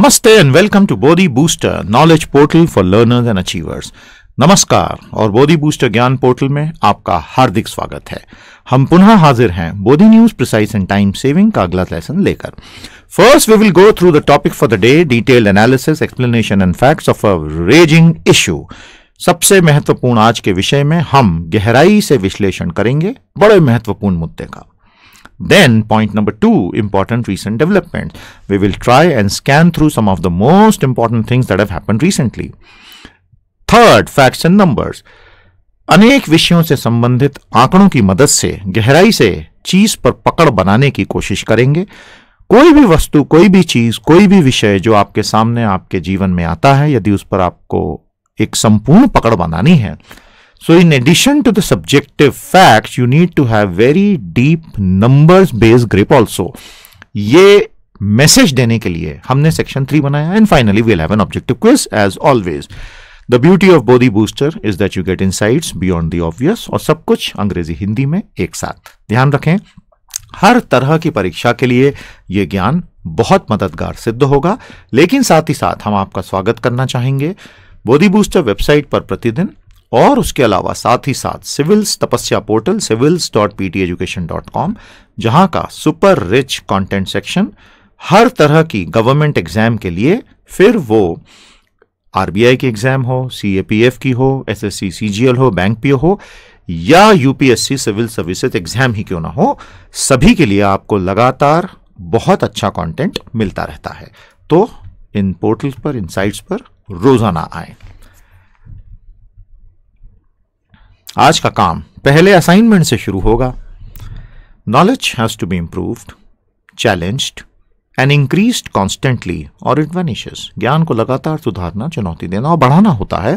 नमस्ते and welcome to Bodhi booster knowledge portal for learners and achievers नमस्कार और Bodhi booster ज्ञान पोर्टल में आपका हार्दिक स्वागत है हम पुनः हाजिर हैं Bodhi news precise and time saving का अगला लेसन लेकर first we will go through the topic for the day detail analysis explanation and facts of a raising issue सबसे महत्वपूर्ण आज के विषय में हम गहराई से विश्लेषण करेंगे बड़े महत्वपूर्ण मुद्दे का Then point number 2 important recent development. We will try and scan through some of the most important things that have happened recently. Third, facts and numbers. अनेक विषयों से संबंधित आंकड़ों की मदद से गहराई से चीज पर पकड़ बनाने की कोशिश करेंगे कोई भी वस्तु कोई भी चीज कोई भी विषय जो आपके सामने आपके जीवन में आता है यदि उस पर आपको एक संपूर्ण पकड़ बनानी है So in addition to the subjective facts, you need to have very deep numbers based grip also. ये मैसेज देने के लिए हमने सेक्शन थ्री बनाया and finally we'll have an objective quiz as always the beauty of body booster is that you get insights beyond the obvious और सब कुछ अंग्रेजी हिंदी में एक साथ ध्यान रखें हर तरह की परीक्षा के लिए यह ज्ञान बहुत मददगार सिद्ध होगा लेकिन साथ ही साथ हम आपका स्वागत करना चाहेंगे बोधी बूस्टर वेबसाइट पर प्रतिदिन और उसके अलावा साथ ही साथ civils Tapasya portal civils dot P T education dot com जहाँ का सुपर रिच कंटेंट सेक्शन हर तरह की गवर्नमेंट एग्जाम के लिए फिर वो आरबीआई की एग्जाम हो सीएपीएफ की हो एसएससी सीजीएल हो बैंक पीओ हो या यूपीएससी सिविल सर्विसेज एग्जाम ही क्यों ना हो सभी के लिए आपको लगातार बहुत अच्छा कंटेंट मिलता रहता है तो इन पोर्टल पर इन साइट्स पर रोजाना आए आज का काम पहले असाइनमेंट से शुरू होगा knowledge has to be improve challenged and increase constantly और इट ज्ञान को लगातार सुधारना चुनौती देना और बढ़ाना होता है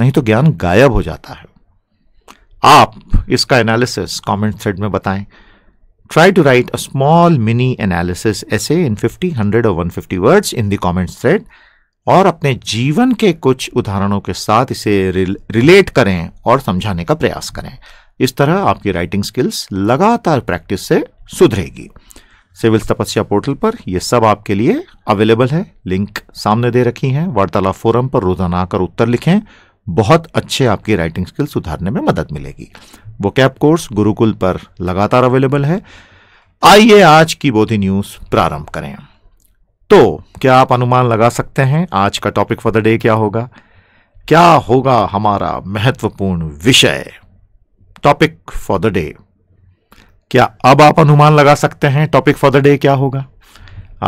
नहीं तो ज्ञान गायब हो जाता है आप इसका एनालिसिस कमेंट सेट में बताएं to write a small mini analysis ऐसे in fifty 50 100 one 150 words in the comment set और अपने जीवन के कुछ उदाहरणों के साथ इसे रिलेट करें और समझाने का प्रयास करें इस तरह आपकी राइटिंग स्किल्स लगातार प्रैक्टिस से सुधरेगी सिविल तपस्या पोर्टल पर यह सब आपके लिए अवेलेबल है लिंक सामने दे रखी हैं वार्तालाप फोरम पर रोजाना आकर उत्तर लिखें बहुत अच्छे आपकी राइटिंग स्किल्स सुधारने में मदद मिलेगी वो कैप कोर्स गुरुकुल पर लगातार अवेलेबल है आइए आज की बोधी न्यूज प्रारंभ करें तो क्या आप अनुमान लगा सकते हैं आज का टॉपिक फॉर द डे क्या होगा क्या होगा हमारा महत्वपूर्ण विषय टॉपिक फॉर द डे क्या अब आप अनुमान लगा सकते हैं टॉपिक फॉर द डे क्या होगा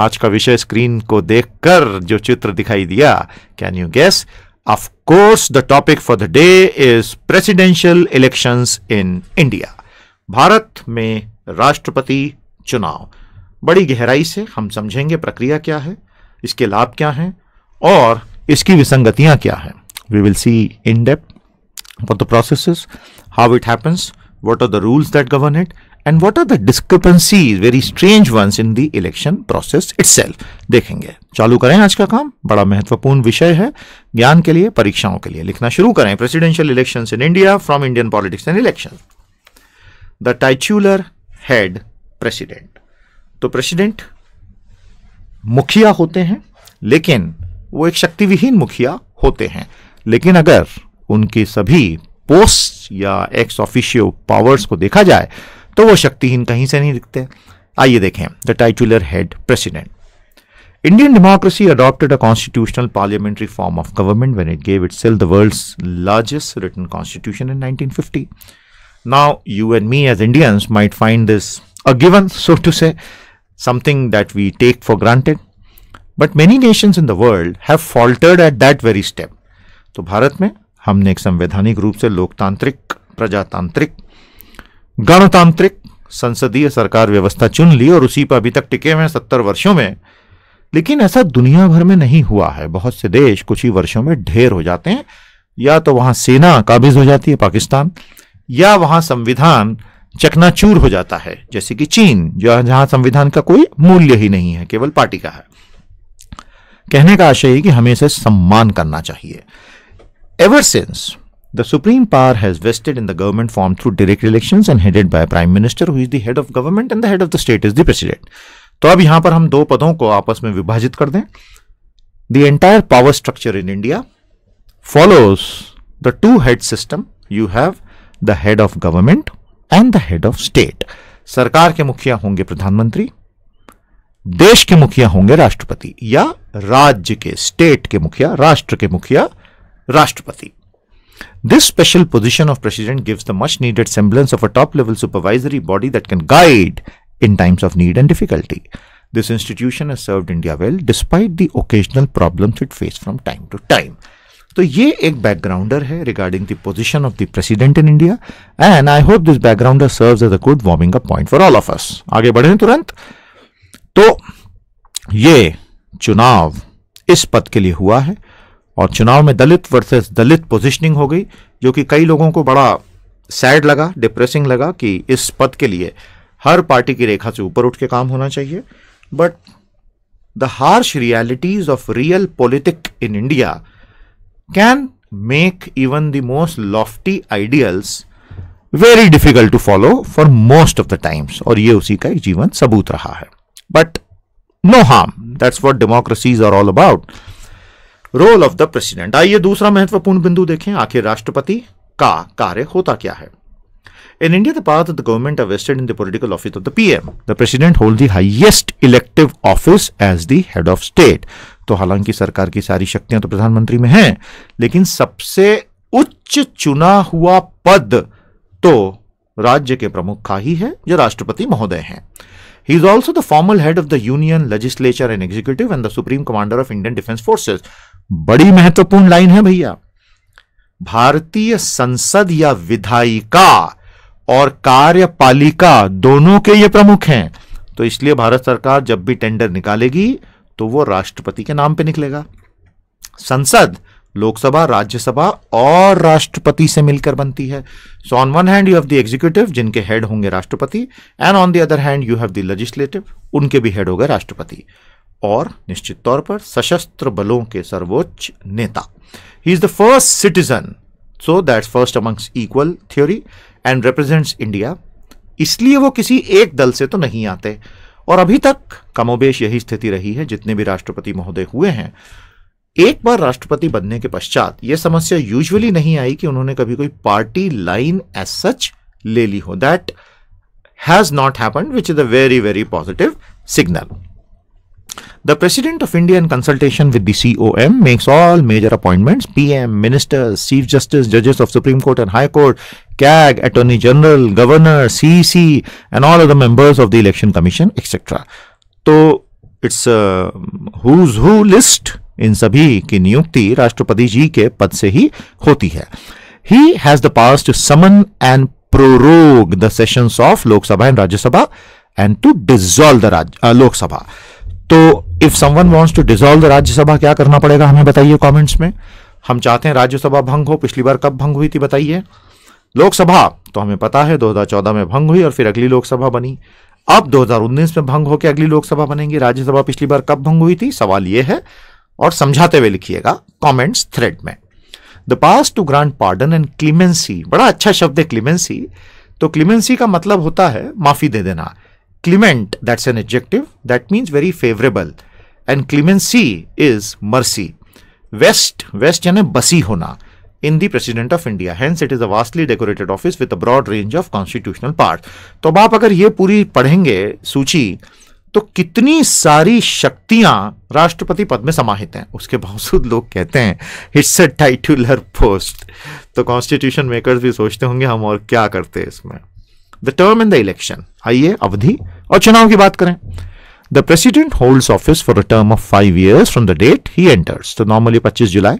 आज का विषय स्क्रीन को देखकर जो चित्र दिखाई दिया can you guess of course the topic for the day is presidential elections in India Bharat में राष्ट्रपति चुनाव बड़ी गहराई से हम समझेंगे प्रक्रिया क्या है इसके लाभ क्या हैं और इसकी विसंगतियां क्या हैं we will see in depth the process how it happens what the rules that govern it and what are the discrepancy very strange strange in the election process process self देखेंगे चालू करें आज का काम बड़ा महत्वपूर्ण विषय है ज्ञान के लिए परीक्षाओं के लिए लिखना शुरू करें presidential election in India from Indian politics and election the titular head president तो प्रेसिडेंट मुखिया होते हैं लेकिन वो एक शक्तिविहीन मुखिया होते हैं लेकिन अगर उनके सभी पोस्ट या एक्स ऑफिशियो पावर्स को देखा जाए तो वो शक्तिहीन कहीं से नहीं दिखते आइए देखें the titular head president Indian democracy adopted a constitutional parliamentary form of government when it gave itself the world largest written constitution in fifty now you and me as Indians might find this a given so to say something that we take for granted. But many nations in the world have faltered at that very step. तो भारत में हमने एक संवैधानिक रूप से लोकतांत्रिक प्रजातांत्रिक गणतांत्रिक संसदीय सरकार व्यवस्था चुन ली और उसी पर अभी तक टिके हुए सत्तर वर्षों में लेकिन ऐसा दुनिया भर में नहीं हुआ है बहुत से देश कुछ ही वर्षों में ढेर हो जाते हैं या तो वहां सेना काबिज हो जाती है पाकिस्तान या वहां संविधान चकनाचूर हो जाता है जैसे कि चीन जहां संविधान का कोई मूल्य ही नहीं है केवल पार्टी का है कहने का आशय कि हमें इसे सम्मान करना चाहिए ever since the supreme power has vested in the government form through direct election and headed by prime minister who is the head of government and the head of the state is the president तो अब यहां पर हम दो पदों को आपस में विभाजित कर दें the entire power structure in India follows the two head system you have the head of government and the head of state सरकार के मुखिया होंगे प्रधानमंत्री देश के मुखिया होंगे राष्ट्रपति या राज्य के स्टेट के मुखिया राष्ट्र के मुखिया राष्ट्रपति this special position of president gives the much needed semblance of a top level supervisory body that can guide in times of need and difficulty this institution has serve India well despite the occasional problem it face from time to time तो ये एक backgrounder है regarding the position of the president in India and I hope this backgrounder serves as a good warming up point for all of us आगे बढ़े तुरंत तो ये चुनाव इस पद के लिए हुआ है और चुनाव में दलित वर्सेस दलित पोजिशनिंग हो गई जो कि कई लोगों को बड़ा सैड लगा डिप्रेसिंग लगा कि इस पद के लिए हर पार्टी की रेखा से ऊपर उठ के काम होना चाहिए but the harsh realities of real politic in India can make even the most lofty ideals very difficult to follow for most of the times और ये उसी का एक जीवन सबूत रहा है but no harm that's what democracies are all about role of the president आइए दूसरा महत्वपूर्ण बिंदु देखें आखिर राष्ट्रपति का कार्य होता क्या है In India, the power of the government are vested in the political office of the PM. The president holds the highest elective office as the head of state. तो हालांकि सरकार की सारी शक्तियां तो प्रधानमंत्री में हैं लेकिन सबसे उच्च चुना हुआ पद तो राज्य के प्रमुख का ही है जो राष्ट्रपति महोदय हैं He is also the formal head of the Union Legislature and Executive and the Supreme Commander of Indian Defense Forces. बड़ी महत्वपूर्ण लाइन है भैया भारतीय संसद या विधायिका और कार्यपालिका दोनों के ये प्रमुख हैं तो इसलिए भारत सरकार जब भी टेंडर निकालेगी तो वो राष्ट्रपति के नाम पे निकलेगा संसद लोकसभा राज्यसभा और राष्ट्रपति से मिलकर बनती है so on one hand you have the executive जिनके हेड होंगे राष्ट्रपति and on the other hand you have the legislative उनके भी हेड हो गए राष्ट्रपति और निश्चित तौर पर सशस्त्र बलों के सर्वोच्च नेता he is the first citizen so that's first amongst equal theory and represents India इसलिए वो किसी एक दल से तो नहीं आते और अभी तक कमोबेश यही स्थिति रही है जितने भी राष्ट्रपति महोदय हुए हैं एक बार राष्ट्रपति बनने के पश्चात यह समस्या यूजुअली नहीं आई कि उन्होंने कभी कोई पार्टी लाइन एज सच ले ली हो that has not happen which is a very very positive signal The President of India in consultation with the COM makes all major appointments, PM, ministers, Chief Justice, Judges of Supreme Court and High Court, CAG, Attorney General, Governor, cc and all other members of the Election Commission, etc. so तो it's who's who list in सभी की नियुक्ति राष्ट्रपति जी के पद से ही होती है he has the pass to summon and prorogue the sessions of Lok Sabha and Rajya Sabha and to dissolve the Lok Sabha तो if someone wants to dissolve the Rajya Sabha क्या करना पड़ेगा हमें बताइए कमेंट्स में हम चाहते हैं राज्यसभा भंग हो पिछली बार कब भंग हुई थी बताइए लोकसभा तो हमें पता है 2014 में भंग हुई और फिर अगली लोकसभा बनी अब 2019 में भंग होकर अगली लोकसभा बनेंगी राज्यसभा पिछली बार कब भंग हुई थी सवाल यह है और समझाते हुए लिखिएगा कमेंट्स थ्रेड में the pass to grant pardon and clemency बड़ा अच्छा शब्द है क्लीमेंसी तो क्लीमेंसी का मतलब होता है माफी दे देना Clement, that's an adjective, that means very favorable. And clemency is mercy. West, West yani basi hona in the President of India. Hence, it is a vastly decorated office with a broad range of constitutional parts. तो अब आप अगर ये पूरी पढ़ेंगे सूची तो कितनी सारी शक्तियां राष्ट्रपति पद में समाहित हैं उसके बावजूद लोग कहते हैं इट्स अ टाइटुलर पोस्ट तो कॉन्स्टिट्यूशन मेकर्स भी सोचते होंगे हम और क्या करते हैं इसमें the term in the election आइए अवधि और चुनाव की बात करें the president holds office for a term of five years from the date he enters तो नॉर्मली पच्चीस जुलाई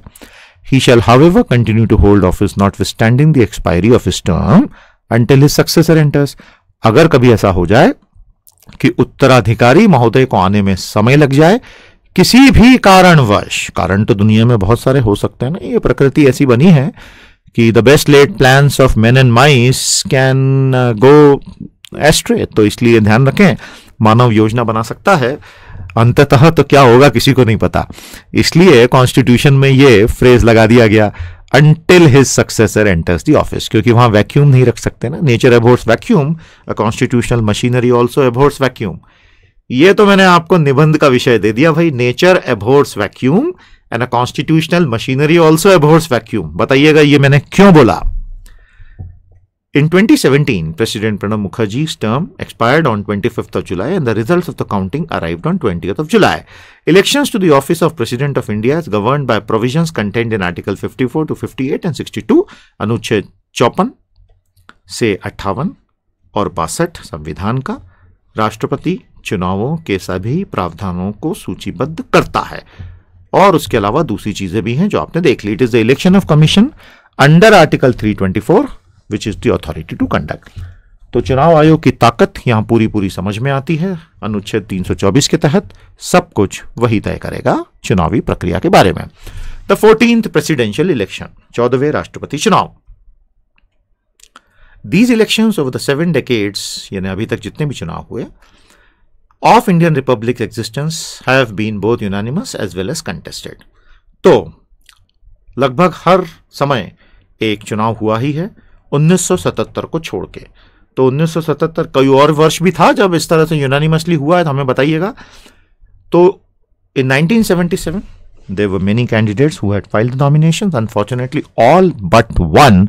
he shall however continue to hold office notwithstanding the expiry of his term until his successor enters अगर कभी ऐसा हो जाए कि उत्तराधिकारी महोदय को आने में समय लग जाए किसी भी कारणवश कारण तो दुनिया में बहुत सारे हो सकते हैं ना ये प्रकृति ऐसी बनी है कि the best laid plan of man and mice can go astray तो इसलिए ध्यान रखें मानव योजना बना सकता है अंततः तो क्या होगा किसी को नहीं पता इसलिए कॉन्स्टिट्यूशन में ये फ्रेज लगा दिया गया until his successor enters the office क्योंकि वहां वैक्यूम नहीं रख सकते ना nature abhors vacuum constitutional machinery also abhors vacuum ये तो मैंने आपको निबंध का विषय दे दिया भाई nature abhors vacuum and a constitutional machinery also abhors vacuum बताइएगा ये मैंने क्यों बोला In 2017, President Pranab Mukherjee's term expired on 25th of July and the results of the counting arrived on 20th of July. Elections to the office of President of India is governed by provisions contained in Article 54 to 58 and 62, Anuchhed चौपन से 58 और 62 संविधान का राष्ट्रपति चुनावों के सभी प्रावधानों को सूचीबद्ध करता है और उसके अलावा दूसरी चीजें भी हैं जो आपने देख ली it is the election of commission under article 324 which is the authority to conduct तो चुनाव आयोग की ताकत यहां पूरी पूरी समझ में आती है अनुच्छेद 324 के तहत सब कुछ वही तय करेगा चुनावी प्रक्रिया के बारे में द फोर्टींथ प्रेसिडेंशियल इलेक्शन चौदहवें राष्ट्रपति चुनाव these elections over the seven decades यानी अभी तक जितने भी चुनाव हुए of Indian republic existence have been both unanimous as well as contested तो लगभग हर समय एक चुनाव हुआ ही है 1977 को छोड़ के तो 1977 कई और वर्ष भी था जब इस तरह से यूनानिमसली हुआ है तो हमें बताइएगा तो in 1977 there were many candidates who had filed the unfortunately all but one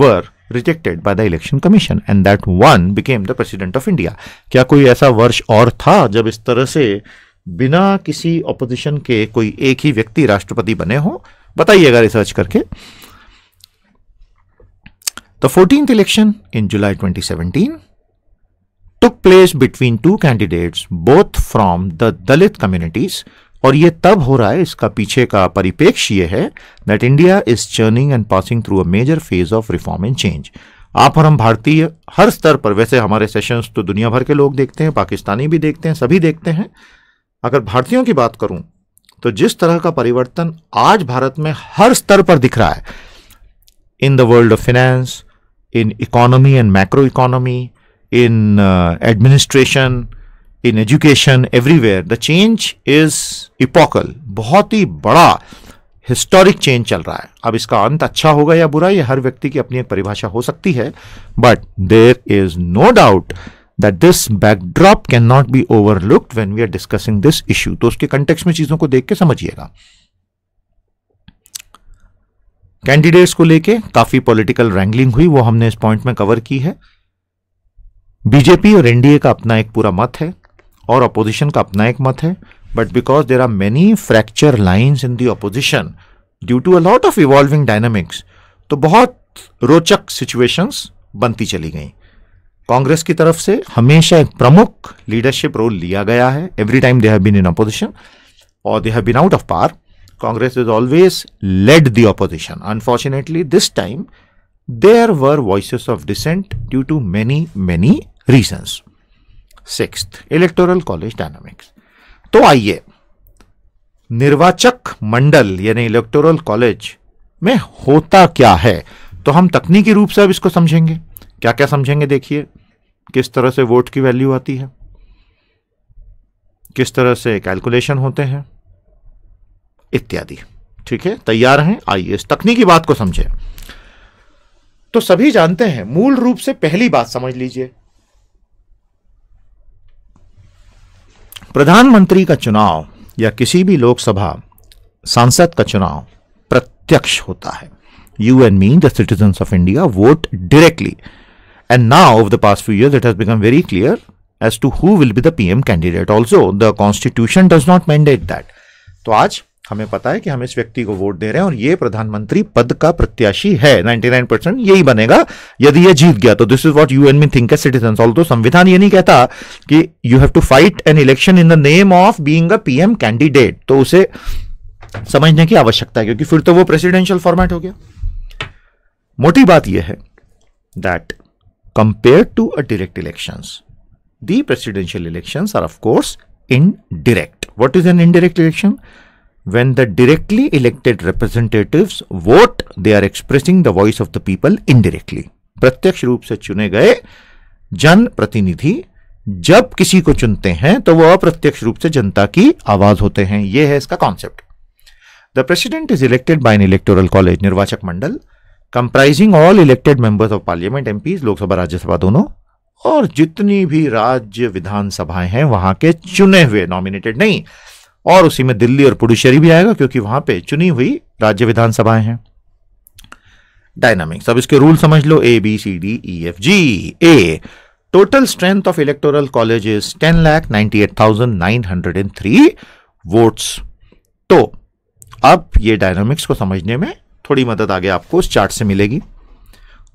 were rejected by the election commission and that one became the president of India क्या कोई ऐसा वर्ष और था जब इस तरह से बिना किसी ऑपोजिशन के कोई एक ही व्यक्ति राष्ट्रपति बने हो बताइएगा रिसर्च करके the fourteen election in July twenty 2017 took place between two candidates both from the Dalit communities और ये तब हो रहा है इसका पीछे का परिपेक्ष ये है that India is churning and passing through a major phase of reform and change आप और हम भारतीय हर स्तर पर वैसे हमारे सेशंस तो दुनिया भर के लोग देखते हैं पाकिस्तानी भी देखते हैं सभी देखते हैं अगर भारतीयों की बात करूं तो जिस तरह का परिवर्तन आज भारत में हर स्तर पर दिख रहा है in the world of finance in economy and macro economy in administration in education everywhere the change is epochal बहुत ही बड़ा हिस्टोरिक चेंज चल रहा है अब इसका अंत अच्छा होगा या बुरा यह हर व्यक्ति की अपनी एक परिभाषा हो सकती है but there is no doubt that this backdrop can not be overlooked when we are discussing this issue तो उसके कंटेक्स में चीजों को देख के समझिएगा कैंडिडेट्स को लेके काफी पॉलिटिकल रैंगलिंग हुई वो हमने इस पॉइंट में कवर की है बीजेपी और एनडीए का अपना एक पूरा मत है और अपोजिशन का अपना एक मत है but because there are many fracture lines in the opposition due to a lot of evolving dynamics तो बहुत रोचक सिचुएशंस बनती चली गई कांग्रेस की तरफ से हमेशा एक प्रमुख लीडरशिप रोल लिया गया है every time they have been in opposition और they have been out of power Congress is always led the opposition unfortunately this time there were voice of dissent due to many many reasons six electoral college dynamics तो आइए निर्वाचक मंडल यानी electoral college में होता क्या है तो हम तकनीकी रूप से अब इसको समझेंगे क्या क्या समझेंगे देखिए किस तरह से वोट की वैल्यू आती है किस तरह से कैलकुलेशन होते हैं इत्यादि ठीक है तैयार हैं आइए इस तकनीकी बात को समझें तो सभी जानते हैं मूल रूप से पहली बात समझ लीजिए प्रधानमंत्री का चुनाव या किसी भी लोकसभा सांसद का चुनाव प्रत्यक्ष होता है you and mean the citizen of India vote directly and now of the past few year it has become very clear as to who will be the PM candidate also the constitution does not mandate that तो आज हमें पता है कि हम इस व्यक्ति को वोट दे रहे हैं और ये प्रधानमंत्री पद का प्रत्याशी है 99 परसेंट यही बनेगा यदि ये जीत गया तो this is what you and me think as citizen all तो संविधान ये नहीं कहता कि you have to fight an election in the name of being PM candidate तो उसे समझने की आवश्यकता है क्योंकि फिर तो वो प्रेसिडेंशियल फॉर्मेट हो गया मोटी बात यह है that compare to a direct election the presidential election are of course indirect what is an indirect election when the directly elected representatives vote they are expressing the voice of the people indirectly प्रत्यक्ष रूप से चुने गए जन प्रतिनिधि जब किसी को चुनते हैं तो वह अप्रत्यक्ष रूप से जनता की आवाज होते हैं यह है इसका concept the president is elected by an electoral college निर्वाचक मंडल comprising all elected members of parliament MP Lok Sabha Rajya Sabha दोनों और जितनी भी राज्य विधानसभाएं हैं वहां के चुने हुए नॉमिनेटेड नहीं और उसी में दिल्ली और पुडुचेरी भी आएगा क्योंकि वहां पे चुनी हुई राज्य विधानसभाएं हैं डायनामिक्स अब इसके रूल समझ लो A B C D E F G A total strength of electoral college is ten lakh ninety eight thousand nine hundred and three votes तो अब ये डायनामिक्स को समझने में थोड़ी मदद आगे आपको उस चार्ट से मिलेगी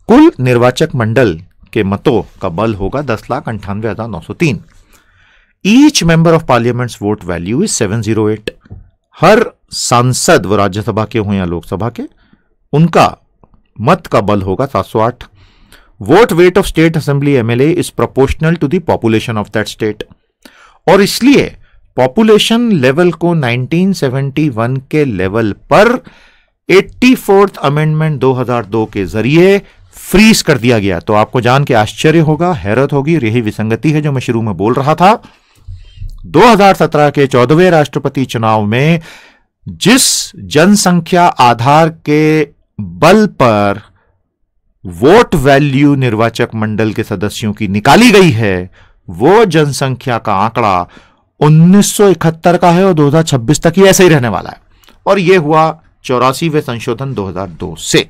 कुल निर्वाचक मंडल के मतों का बल होगा दस लाख अंठानवे हजार नौ सौ तीन each member of parliament vote value is seven zero eight हर सांसद वो राज्यसभा के हों या लोकसभा के उनका मत का बल होगा सात सौ आठ vote weight of state assembly MLA is proportional to population population of that state और इसलिए पॉपुलेशन लेवल को 1971 के लेवल पर फोर्थ अमेंडमेंट 2002 के जरिए फ्रीज कर दिया गया तो आपको जान के आश्चर्य होगा हैरत होगी यही विसंगति है जो मैं शुरू में बोल रहा था 2017 के चौदहवें राष्ट्रपति चुनाव में जिस जनसंख्या आधार के बल पर वोट वैल्यू निर्वाचक मंडल के सदस्यों की निकाली गई है वो जनसंख्या का आंकड़ा 1971 का है और 2026 तक ही ऐसे ही रहने वाला है और यह हुआ चौरासीवें संशोधन 2002 से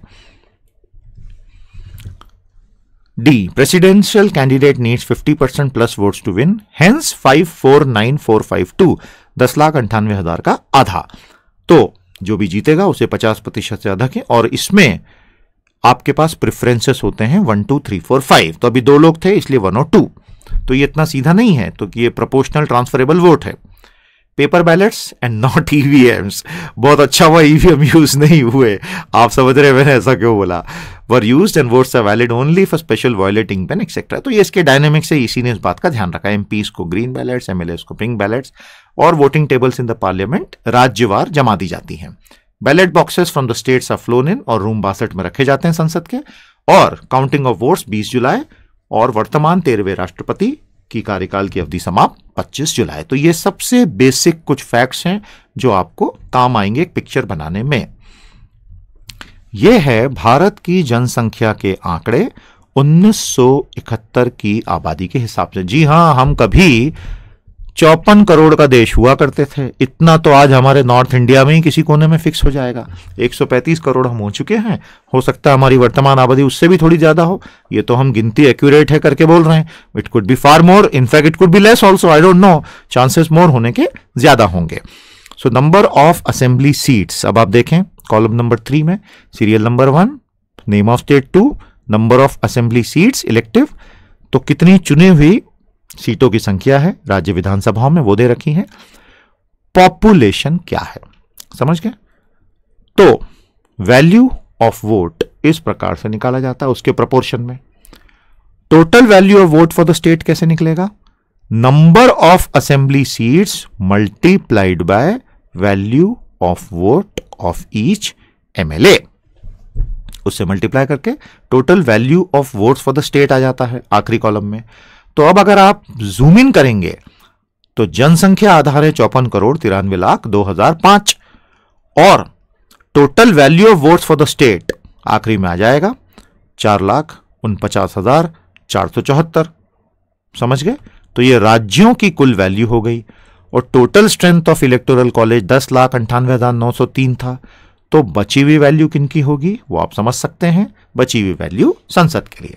D. Presidential candidate needs 50% plus votes to win. Hence 549452. दस लाख अंठानवे हजार का आधा तो जो भी जीतेगा उसे 50 प्रतिशत से अधिक के और इसमें आपके पास प्रेफरेंसेस होते हैं one two three four five तो अभी दो लोग थे इसलिए वन और टू तो ये इतना सीधा नहीं है तो ये प्रोपोर्शनल ट्रांसफरेबल वोट है paper ballots and not EVMs बहुत अच्छा हुआ ईवीएम e यूज नहीं हुए आप समझ रहे मैंने ऐसा क्यों बोला were use and votes are valid only for special violet ink pen etcetera तो ये इसके डायनेमिक्स है इसी ने इस बात का ध्यान रखा है एम को ग्रीन बैलेट्स एम को पिंक बैलेट्स और voting tables in the parliament राज्यवार जमा दी जाती हैं ballot boxes from the states of flown in और रूम बासठ में रखे जाते हैं संसद के और काउंटिंग ऑफ वोट्स बीस जुलाई और वर्तमान तेरहवें राष्ट्रपति की कार्यकाल की अवधि समाप्त पच्चीस जुलाई तो ये सबसे बेसिक कुछ फैक्ट्स हैं जो आपको काम आएंगे एक पिक्चर बनाने में ये है भारत की जनसंख्या के आंकड़े 1971 की आबादी के हिसाब से जी हां हम कभी चौपन करोड़ का देश हुआ करते थे इतना तो आज हमारे नॉर्थ इंडिया में ही किसी कोने में फिक्स हो जाएगा 135 करोड़ हम हो चुके हैं हो सकता है हमारी वर्तमान आबादी उससे भी थोड़ी ज्यादा हो ये तो हम गिनती एक्यूरेट है करके बोल रहे हैं it could be far more in fact it could be less also I don't know chances more होने के ज्यादा होंगे so number of assembly seats अब आप देखें कॉलम नंबर थ्री में serial number one name of state two number of assembly seats elective तो कितनी चुने हुई सीटों की संख्या है राज्य विधानसभाओं में वो दे रखी है पॉपुलेशन क्या है समझ गए तो वैल्यू ऑफ वोट इस प्रकार से निकाला जाता है उसके प्रपोर्शन में total value of vote for the state कैसे निकलेगा number of assembly seats multiplied by value of vote of each MLA उससे मल्टीप्लाई करके total value of votes for the state आ जाता है आखिरी कॉलम में तो अब अगर आप जूम इन करेंगे तो जनसंख्या आधार है चौपन करोड़ तिरानवे लाख दो हजार पांच और total value of votes for the state आखिरी में आ जाएगा चार लाख उन पचास हजार चार सौ चौहत्तर समझ गए तो ये राज्यों की कुल वैल्यू हो गई और total strength of electoral college दस लाख अंठानवे हज़ार नौ सौ तीन था तो बची हुई वैल्यू किन की होगी वो आप समझ सकते हैं बची हुई वैल्यू संसद के लिए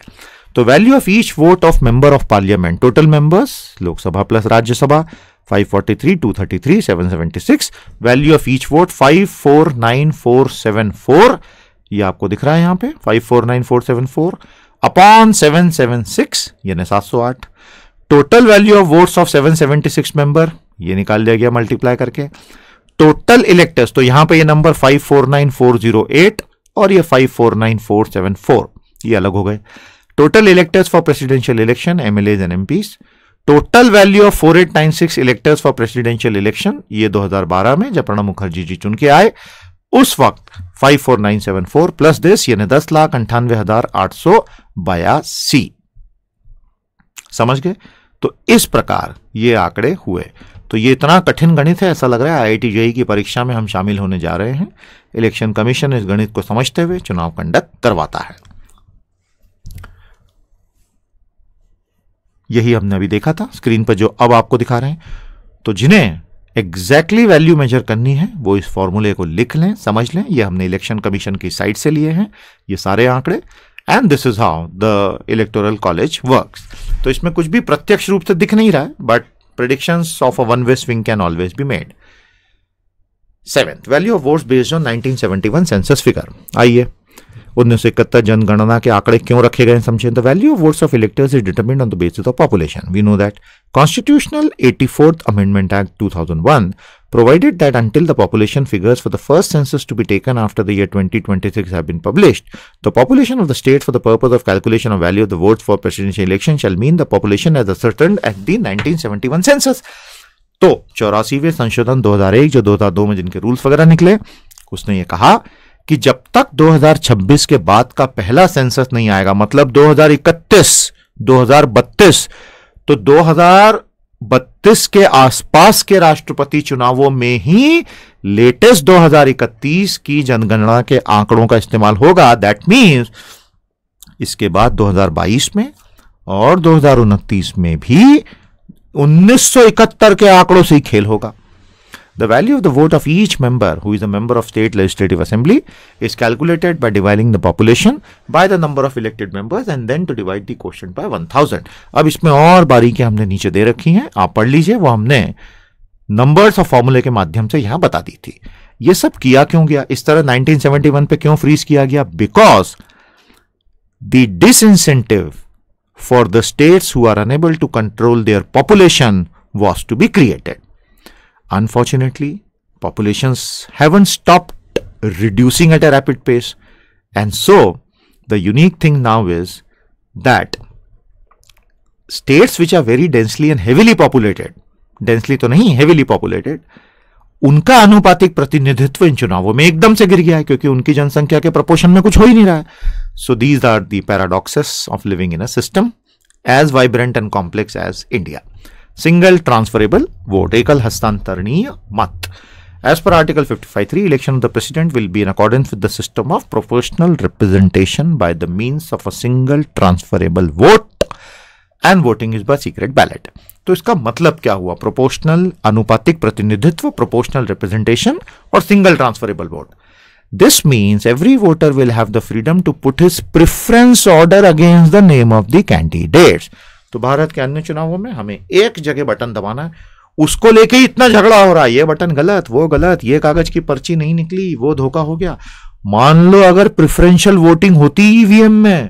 तो value of each vote of member of parliament total members Lok Sabha plus Rajya Sabha 543, 233, 776 value of each vote 549474 ये आपको दिख रहा है यहां पे 549474 अपॉन 776 यानी 708 total value of votes of 776 member ये निकाल दिया गया मल्टीप्लाई करके टोटल इलेक्टर्स तो यहां पे ये नंबर 549408 और ये 549474 ये अलग हो गए total electors for presidential election MLA and MPs total value of 4896 electors for presidential election ये 2012 में जब प्रणब मुखर्जी जी चुन के आए उस वक्त 54974 प्लस दिस यानी दस लाख अंठानवे हजार आठ सौ बयासी समझ गए तो इस प्रकार ये आंकड़े हुए तो ये इतना कठिन गणित है ऐसा लग रहा है आईआईटी जेई e की परीक्षा में हम शामिल होने जा रहे हैं इलेक्शन कमीशन इस गणित को समझते हुए चुनाव कंडक्ट करवाता है यही हमने अभी देखा था स्क्रीन पर जो अब आपको दिखा रहे हैं तो जिन्हें एग्जैक्टली वैल्यू मेजर करनी है वो इस फॉर्मूले को लिख लें समझ लें ये हमने इलेक्शन कमीशन की साइट से लिए हैं ये सारे आंकड़े and this is how the electoral college works तो इसमें कुछ भी प्रत्यक्ष रूप से दिख नहीं रहा है but predictions of a one-way swing can always be made. Seventh, value of votes based on 1971 census figure. आइए उन्नीस सौ इकहत्तर जनगणना के आंकड़े क्यों रखे गए समझे the value of votes of electors is determined on the basis of population we know that constitutional eighty fourth amendment act two thousand one provided that until the population figures for the first census to be taken after the year 2026 have been published, the population of the state for the purpose of calculation of value of the votes for presidential election shall mean the population as ascertained at the 1971 census. तो चौरासीवें संशोधन 2001 जो 2002 में जिनके rules वगैरह निकले उसने ये कहा कि जब तक 2026 के बाद का पहला सेंसस नहीं आएगा मतलब 2031, 2032 तो 2032 के आसपास के राष्ट्रपति चुनावों में ही लेटेस्ट 2031 की जनगणना के आंकड़ों का इस्तेमाल होगा दैट मीन्स इसके बाद 2022 में और दो में भी 1971 के आंकड़ों से ही खेल होगा The value of the vote of each member who is a member of state legislative assembly is calculated by dividing the population by the number of elected members and then to divide the quotient by 1000. अब इसमें और बारीकियां humne niche de rakhi हैं aap pad lijiye wo humne numbers of formula ke madhyam se yahan bata di thi ye sab kiya kyon gaya is tarah 1971 pe kyon freeze kiya gaya because the disincentive for the states who are unable to control their population was to be created Unfortunately, populations haven't stopped reducing at a rapid pace. And so, the unique thing now is that states which are very densely and heavily populated, densely to nahi, heavily populated, उनका अनुपातिक प्रतिनिधित्व इन चुनावों में एकदम से गिर गया है क्योंकि उनकी जनसंख्या के प्रपोशन में कुछ हो ही नहीं रहा है so these are the paradoxes of living in a system as vibrant and complex as India single transferable vote एकल हस्तांतरणीय मत as per article 553 three election of the president will be in accordance with the system of professional representation by the means of a single transferable vote and voting is by secret ballot तो इसका मतलब क्या हुआ proportional अनुपातिक प्रतिनिधित्व proportional representation और single transferable vote this means every voter will have the freedom to put his preference order against the name of the candidates तो भारत के अन्य चुनावों में हमें एक जगह बटन दबाना है उसको लेके ही इतना झगड़ा हो रहा है ये बटन गलत वो गलत ये कागज की पर्ची नहीं निकली वो धोखा हो गया मान लो अगर प्रिफरेंशियल वोटिंग होती ईवीएम में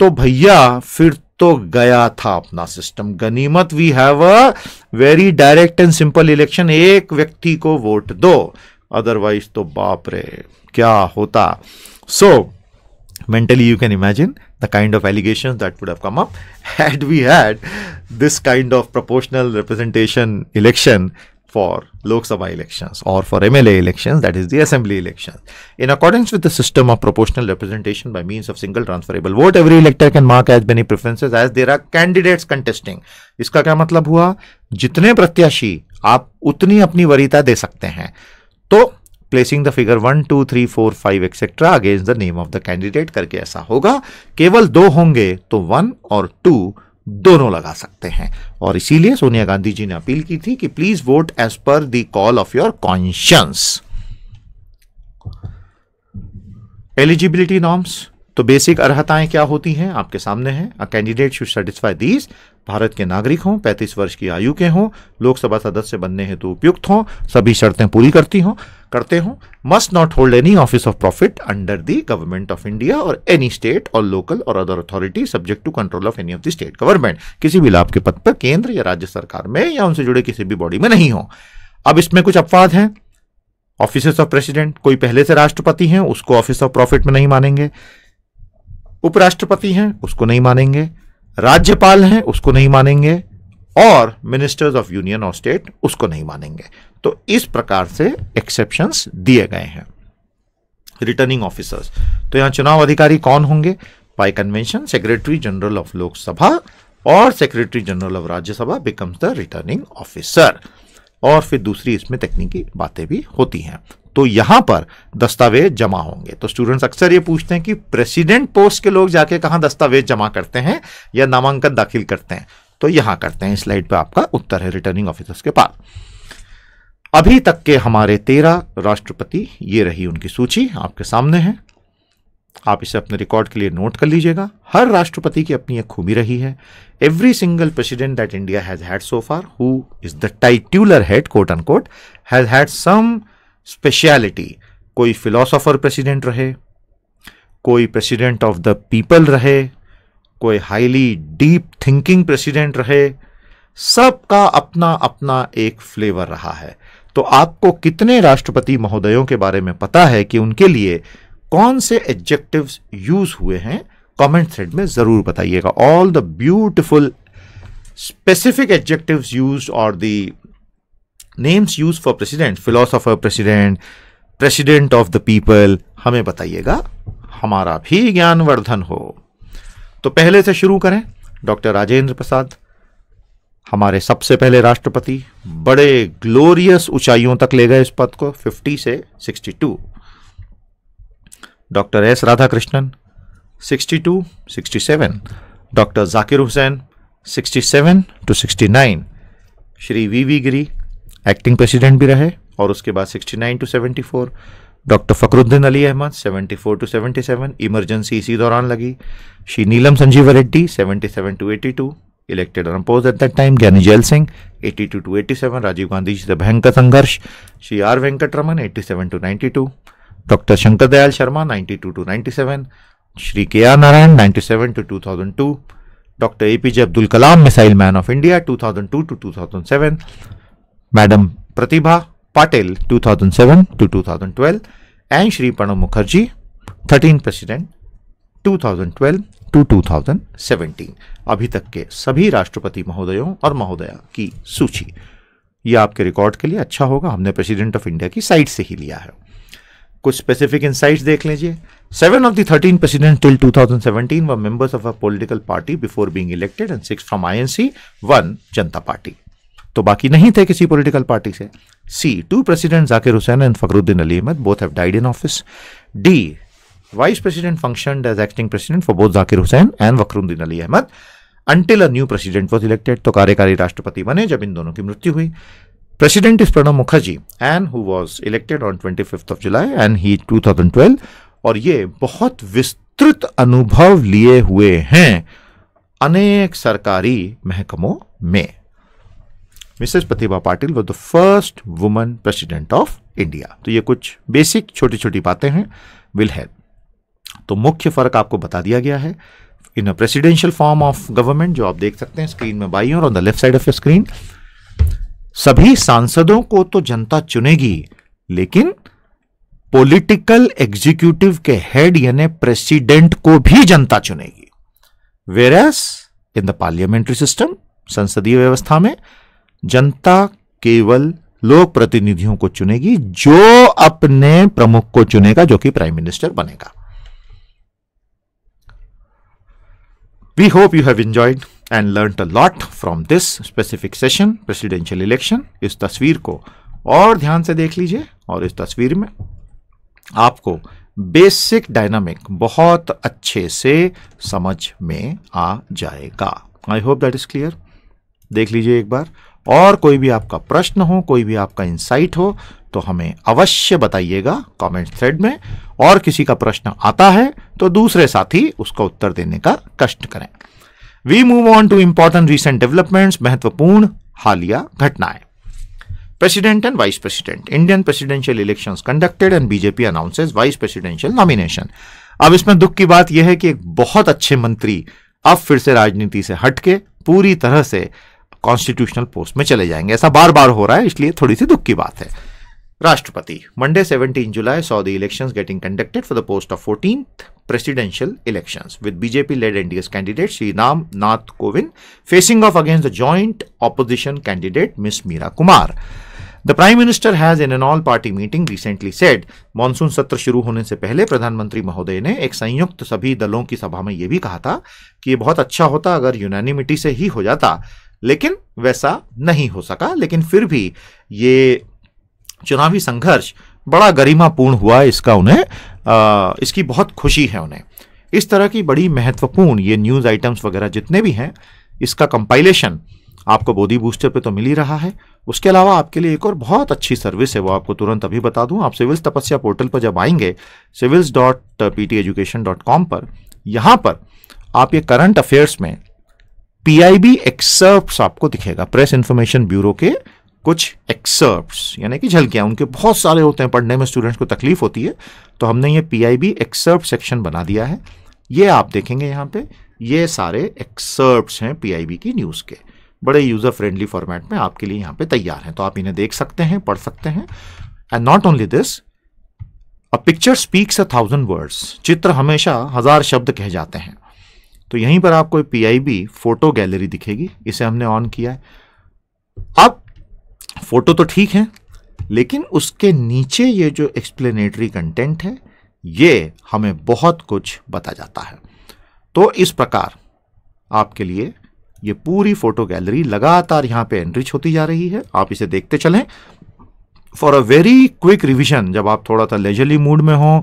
तो भैया फिर तो गया था अपना सिस्टम गनीमत we have a very direct and simple election एक व्यक्ति को वोट दो अदरवाइज तो बाप रे क्या होता सो so, mentally you can imagine the kind of allegations that would have come up had we had this kind of proportional representation election for Lok Sabha elections or for MLA elections, that is the assembly elections. In accordance with the system of proportional representation by means of single transferable vote, every elector can mark as many preferences as there are candidates contesting. इसका क्या मतलब हुआ जितने प्रत्याशी आप उतनी अपनी वरीयता दे सकते हैं तो placing the figure one two three four five etcetera against the name of the candidate करके ऐसा होगा केवल दो होंगे तो वन और टू दोनों लगा सकते हैं और इसीलिए सोनिया गांधी जी ने अपील की थी कि please vote as per the call of your conscience eligibility norms तो बेसिक अर्हताएं क्या होती हैं आपके सामने हैं a candidate should satisfy these Bharat के नागरिक हों पैंतीस वर्ष की आयु के हों लोकसभा सदस्य बनने हेतु तो उपयुक्त हों सभी शर्तें पूरी करती हों करते हों must not hold any office of profit under the government of India और एनी स्टेट और लोकल और other authority subject to control of any of the state government किसी भी लाभ के पद पर केंद्र या राज्य सरकार में या उनसे जुड़े किसी भी बॉडी में नहीं हो अब इसमें कुछ अपवाद हैं ऑफिस ऑफ प्रेसिडेंट कोई पहले से राष्ट्रपति हैं उसको ऑफिस ऑफ प्रॉफिट में नहीं मानेंगे उपराष्ट्रपति हैं उसको नहीं मानेंगे राज्यपाल हैं उसको नहीं मानेंगे और मिनिस्टर्स ऑफ यूनियन और स्टेट उसको नहीं मानेंगे तो इस प्रकार से एक्सेप्शंस दिए गए हैं रिटर्निंग ऑफिसर्स तो यहाँ चुनाव अधिकारी कौन होंगे by convention secretary general of Lok Sabha और secretary general of Rajya Sabha becomes the returning officer और फिर दूसरी इसमें तकनीकी बातें भी होती हैं तो यहां पर दस्तावेज जमा होंगे तो स्टूडेंट्स अक्सर ये पूछते हैं कि प्रेसिडेंट पोस्ट के लोग जाके कहा दस्तावेज जमा करते हैं या नामांकन दाखिल करते हैं तो यहां करते हैं स्लाइड पर आपका उत्तर है रिटर्निंग ऑफिसर्स के पास अभी तक के हमारे तेरह राष्ट्रपति ये रही उनकी सूची आपके सामने है आप इसे अपने रिकॉर्ड के लिए नोट कर लीजिएगा हर राष्ट्रपति की अपनी एक खूबी रही है every single president that India has had so far who is the titular head quote unquote has had some speciality कोई फिलोसोफर प्रेसिडेंट रहे कोई प्रेसिडेंट ऑफ द पीपल रहे कोई हाईली डीप थिंकिंग प्रेसिडेंट रहे सबका अपना अपना एक फ्लेवर रहा है तो आपको कितने राष्ट्रपति महोदयों के बारे में पता है कि उनके लिए कौन से एडजेक्टिव्स यूज हुए हैं कमेंट थ्रेड में जरूर बताइएगा all the beautiful specific adjectives use और the names use for president philosopher president president of the people हमें बताइएगा हमारा भी ज्ञानवर्धन हो तो पहले से शुरू करें डॉक्टर राजेंद्र प्रसाद हमारे सबसे पहले राष्ट्रपति बड़े ग्लोरियस ऊंचाइयों तक ले गए इस पद को 50 से 62 doctor S Radhakrishnan 62, 67 doctor Zakir Hussain 67 to 69 Shri V V Giri acting president भी रहे और उसके बाद 69 nine to seventy four doctor Fakhruddin Ali Ahmed 74 four to seventy seven emergency इसी दौरान लगी Shri Neelam Sanjiva Reddy 77 seven to eighty two elected at that time Giani Zail Singh 82 two to eighty seven Rajiv Gandhi ji से भयंकर संघर्ष Shri R Venkataraman eighty seven to ninety two doctor Shankar Dayal Sharma ninety two to ninety seven Shri K R Narayanan ninety seven to two thousand two doctor A P J Abdul Kalam missile man of India two thousand two to two thousand seven madam Pratibha Patil 2007 to 2012 and Shri Pranab Mukherjee 13 president 2012 to 2017 अभी तक के सभी राष्ट्रपति महोदयों और महोदया की सूची ये आपके रिकॉर्ड के लिए अच्छा होगा हमने प्रेसिडेंट ऑफ इंडिया की साइट से ही लिया है कुछ स्पेसिफिक इंसाइट्स देख लीजिए seven of the thirteen president till 2017 were members of a political party before being elected and six from INC one Janata party तो बाकी नहीं थे किसी पॉलिटिकल पार्टी से C two president Zakir Hussain and Fakhruddin Ali Ahmed both have died in office D vice president function as acting president for both Zakir Hussain and Fakhruddin Ali Ahmed until a new president was elected तो कार्यकारी राष्ट्रपति बने जब इन दोनों की मृत्यु हुई president Pranab Mukherjee and who was elected on twenty fifth of July and he two thousand twelve और ये बहुत विस्तृत अनुभव लिए हुए हैं अनेक सरकारी महकमों में मिसेस प्रतिभा पाटिल वो the first woman president of India तो ये कुछ बेसिक छोटी छोटी बातें हैं विल हेल्प तो मुख्य फर्क आपको बता दिया गया है in a presidential form of government जो आप देख सकते हैं स्क्रीन में बाई और on the left side of your screen सभी सांसदों को तो जनता चुनेगी लेकिन पॉलिटिकल एग्जीक्यूटिव के हेड यानी प्रेसिडेंट को भी जनता चुनेगी whereas in the parliamentary system संसदीय व्यवस्था में जनता केवल लोक प्रतिनिधियों को चुनेगी जो अपने प्रमुख को चुनेगा जो कि प्राइम मिनिस्टर बनेगा we hope you have enjoyed and learn a lot from this specific session presidential election इस तस्वीर को और ध्यान से देख लीजिए और इस तस्वीर में आपको बेसिक डायनामिक बहुत अच्छे से समझ में आ जाएगा I hope that is clear देख लीजिए एक बार और कोई भी आपका प्रश्न हो कोई भी आपका इंसाइट हो तो हमें अवश्य बताइएगा कमेंट थ्रेड में और किसी का प्रश्न आता है तो दूसरे साथी उसका उत्तर देने का कष्ट करें we move on to important recent developments महत्वपूर्ण हालिया घटनाएं president and vice president Indian presidential election conducted and BJP announces vice presidential nomination अब इसमें दुख की बात यह है कि एक बहुत अच्छे मंत्री अब फिर से राजनीति से हटके पूरी तरह से कॉन्स्टिट्यूशनल पोस्ट में चले जाएंगे ऐसा बार बार हो रहा है इसलिए थोड़ी सी दुख की बात है राष्ट्रपति Monday 17 July saw the election getting conducted for the post of fourteen presidential elections with BJP led NDS candidate Sri Ram Nath Kovind facing off against the joint opposition candidate Ms. Meera Kumar. The prime minister has in an all party meeting recently said monsoon सत्र शुरू होने से पहले प्रधानमंत्री महोदय ने एक संयुक्त सभी दलों की सभा में यह भी कहा था कि यह बहुत अच्छा होता अगर यूनानिमिटी से ही हो जाता लेकिन वैसा नहीं हो सका लेकिन फिर भी ये चुनावी संघर्ष बड़ा गरिमापूर्ण हुआ इसका उन्हें आ, इसकी बहुत खुशी है उन्हें इस तरह की बड़ी महत्वपूर्ण ये न्यूज़ आइटम्स वगैरह जितने भी हैं इसका कंपाइलेशन आपको बोधी बूस्टर पे तो मिल ही रहा है उसके अलावा आपके लिए एक और बहुत अच्छी सर्विस है वो आपको तुरंत अभी बता दूं आप सिविल्स तपस्या पोर्टल पर जब आएंगे civils dot P T education dot com पर यहाँ पर आप ये करंट अफेयर्स में पीआईबी एक्सर्प्स आपको दिखेगा प्रेस इंफॉर्मेशन ब्यूरो के कुछ एक्सर्प्स यानी कि झलकियां उनके बहुत सारे होते हैं पढ़ने में स्टूडेंट्स को तकलीफ होती है तो हमने ये पीआईबी एक्सर्प सेक्शन बना दिया है ये आप देखेंगे यहाँ पे ये सारे एक्सर्प्स हैं पीआईबी की न्यूज़ के बड़े यूज़र फ्रेंडली फॉर्मेट में आपके लिए यहाँ पे तैयार हैं तो आप इन्हें देख सकते हैं पढ़ सकते हैं and not only this a picture speaks a thousand words चित्र हमेशा हजार शब्द कह जाते हैं तो यहीं पर आपको पी फोटो गैलरी दिखेगी इसे हमने ऑन किया है अब फोटो तो ठीक है लेकिन उसके नीचे ये जो एक्सप्लेनेटरी कंटेंट है ये हमें बहुत कुछ बता जाता है तो इस प्रकार आपके लिए ये पूरी फोटो गैलरी लगातार यहाँ पे एंट्रीच होती जा रही है आप इसे देखते चलें for a very quick revision जब आप थोड़ा सा लेजरली मूड में हों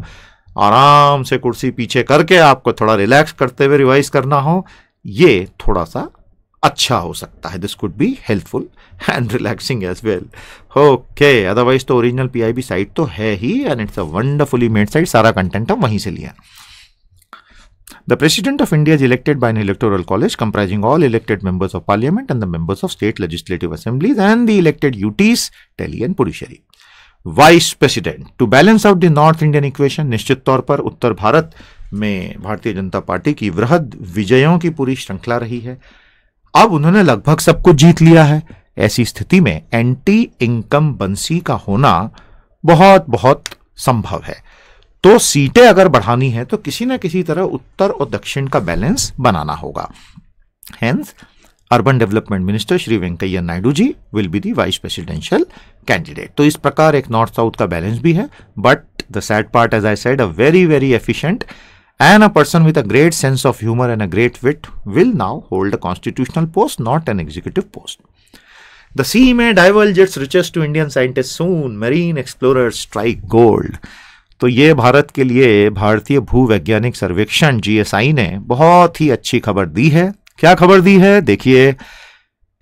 आराम से कुर्सी पीछे करके आपको थोड़ा रिलैक्स करते हुए रिवाइज करना हो ये थोड़ा सा अच्छा हो सकता है this could be helpful and relaxing as well okay otherwise तो ओरिजिनल पी पीआईबी साइट तो है ही and it's a wonderfully made site सारा कंटेंट हम वहीं से लिया the president of India is elected by an electoral college comprising all elected members of parliament and the members of state legislative assemblies and the elected UTs Delhi and Puducherry vice president to balance out the north Indian equation निश्चित तौर पर उत्तर भारत में भारतीय जनता party की वृहद विजयों की पूरी श्रृंखला रही है अब उन्होंने लगभग सब कुछ जीत लिया है ऐसी स्थिति में एंटी इनकम बंसी का होना बहुत बहुत संभव है तो सीटें अगर बढ़ानी है तो किसी ना किसी तरह उत्तर और दक्षिण का बैलेंस बनाना होगा hence urban development minister Shri Venkaiah Naidu ji will be the vice presidential candidate तो इस प्रकार एक नॉर्थ साउथ का बैलेंस भी है but the sad part as I said a very very efficient and a person with a great sense of humour and a great wit will now hold a constitutional post not an executive post the sea में divulged its richest to Indian scientist soon marine explore strike gold तो ये भारत के लिए भारतीय भूवैज्ञानिक सर्वेक्षण जी ने बहुत ही अच्छी खबर दी है क्या खबर दी है देखिए